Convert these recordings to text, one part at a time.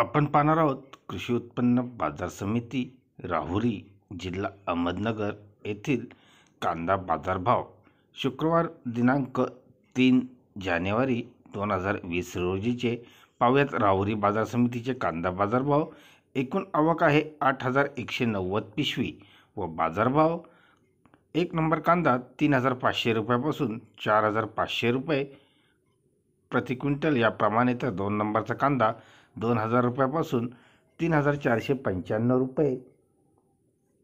आपण पाहणार आहोत कृषी उत्पन्न बाजार समिती राहुरी जिल्हा अहमदनगर येथील कांदा बाजारभाव शुक्रवार दिनांक तीन जानेवारी दोन हजार वीस रोजीचे पाहुयात राहुरी बाजार समितीचे कांदा बाजारभाव एकूण आवक आहे आठ हजार एकशे नव्वद पिशवी व बाजारभाव एक नंबर कांदा तीन हजार पाचशे रुपयापासून चार हजार पाचशे रुपये प्रति क्विंटल याप्रमाणे तर दोन नंबरचा कांदा दोन हजार रुपयापासून तीन हजार चारशे पंच्याण्णव रुपये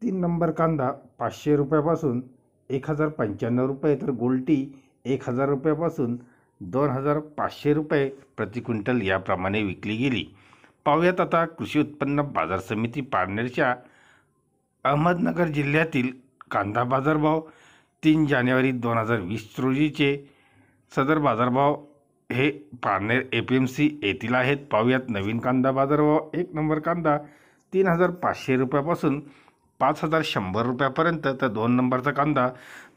तीन नंबर कांदा पाचशे रुपयापासून एक हजार पंच्याण्णव रुपये तर गोल्टी एक हजार रुपयापासून दोन हजार पाचशे रुपये प्रति क्विंटल याप्रमाणे विकली गेली पाहूयात आता कृषी उत्पन्न बाजार समिती पारनेरच्या अहमदनगर जिल्ह्यातील कांदा बाजारभाव तीन जानेवारी दोन हजार वीस रोजीचे सदर बाजारभाव हे Parner A P M C येथील आहेत पाहूयात नवीन कांदा बाजार व एक नंबर कांदा तीन हजार पाचशे रुपयापासून पाच हजार शंभर रुपयापर्यंत तर दोन नंबरचा कांदा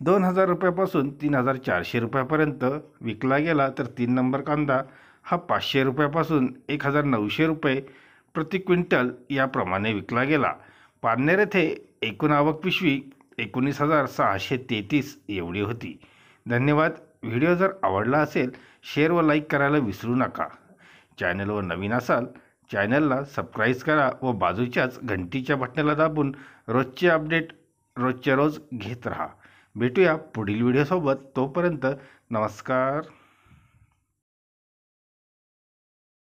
दोन हजार रुपयापासून तीन हजार चारशे रुपयापर्यंत विकला गेला तर तीन नंबर कांदा हा पाचशे रुपयापासून एक हजार नऊशे रुपये प्रति क्विंटल याप्रमाणे विकला गेला पारनेर येथे एकूण आवक पिशवी एकोणीस हजार सहाशे तेहतीस एवढी होती धन्यवाद व्हिडिओ जर आवडला असेल शेअर व लाईक करायला विसरू नका चॅनलवर नवीन असाल चॅनलला सबस्क्राईब करा व बाजूच्याच घंटीच्या बटणाला दाबून रोजचे अपडेट रोजच्या रोज घेत राहा भेटूया पुढील व्हिडिओसोबत तोपर्यंत नमस्कार